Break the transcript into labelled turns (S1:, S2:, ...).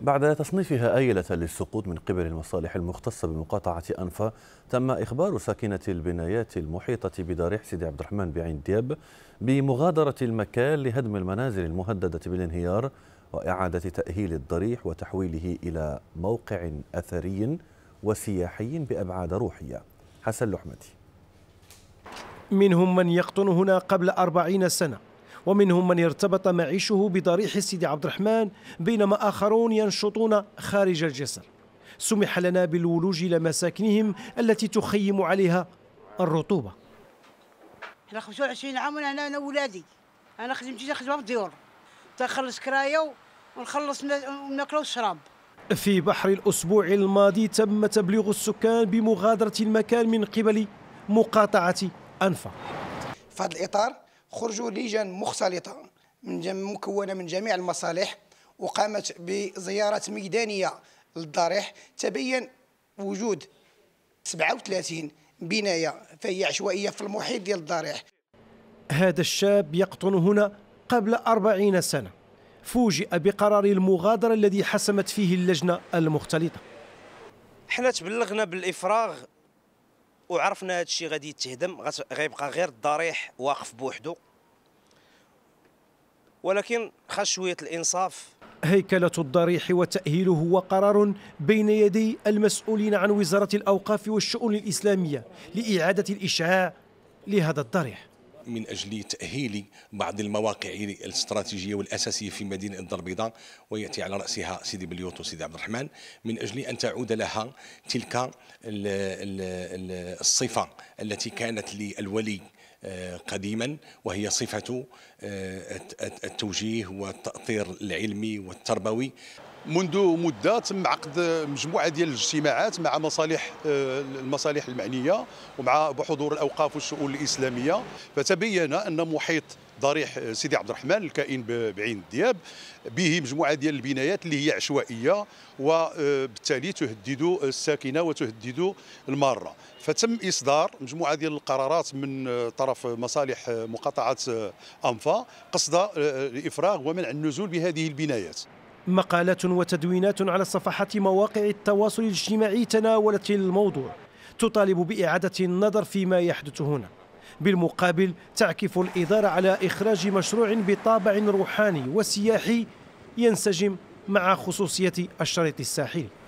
S1: بعد تصنيفها آيلة للسقوط من قبل المصالح المختصة بمقاطعة أنفا تم إخبار ساكنة البنايات المحيطة بدار سيدي عبد الرحمن بعين دياب بمغادرة المكان لهدم المنازل المهددة بالانهيار وإعادة تأهيل الضريح وتحويله إلى موقع أثري وسياحي بأبعاد روحية حسن لحمتي
S2: منهم من يقطن هنا قبل أربعين سنة ومنهم من ارتبط معيشه بضريح سيدي عبد الرحمن بينما آخرون ينشطون خارج الجسر سمح لنا بالولوج إلى مساكنهم التي تخيم عليها الرطوبة إلى 25 عام أنا أنا ولادي أنا خدمتي نخدمها في الديور تخلص كراية ونخلص ناكل والشراب في بحر الأسبوع الماضي تم تبليغ السكان بمغادرة المكان من قبل مقاطعة أنفا في هذا الإطار خرجوا لجان مختلطة من مكونة من جميع المصالح وقامت بزيارة ميدانية للضريح تبين وجود 37 بناية فهي عشوائية في المحيط ديال الضريح هذا الشاب يقطن هنا قبل 40 سنة فوجئ بقرار المغادرة الذي حسمت فيه اللجنة المختلطة احنا تبلغنا بالإفراغ وعرفنا هذا الشيء غادي يتهدم غيبقى غير الضريح واقف بوحدو ولكن خا شويه الانصاف هيكلة الضريح وتأهيله هو قرار بين يدي المسؤولين عن وزارة الأوقاف والشؤون الإسلامية لإعادة الإشعاع لهذا الضريح
S1: من أجل تأهيل بعض المواقع الاستراتيجية والأساسية في مدينة الدار البيضاء ويأتي على رأسها سيدي بليوت وسيدي عبد الرحمن من أجل أن تعود لها تلك الصفة التي كانت للولي آه، قديما وهي صفة آه، التوجيه والتأطير العلمي والتربوي منذ مده تم عقد مجموعه ديال الاجتماعات مع مصالح آه، المصالح المعنيه ومع بحضور الاوقاف والشؤون الاسلاميه فتبين ان محيط ضريح آه، سيدي عبد الرحمن الكائن بعين الدياب به مجموعه ديال البنايات اللي هي عشوائيه وبالتالي آه، تهدد الساكنه وتهدد الماره فتم اصدار مجموعه ديال القرارات من طرف مصالح مقاطعه انفا قصد الافراغ ومنع النزول بهذه البنايات
S2: مقالات وتدوينات على صفحات مواقع التواصل الاجتماعي تناولت الموضوع تطالب بإعادة النظر فيما يحدث هنا بالمقابل تعكف الإدارة على إخراج مشروع بطابع روحاني وسياحي ينسجم مع خصوصية الشريط الساحلي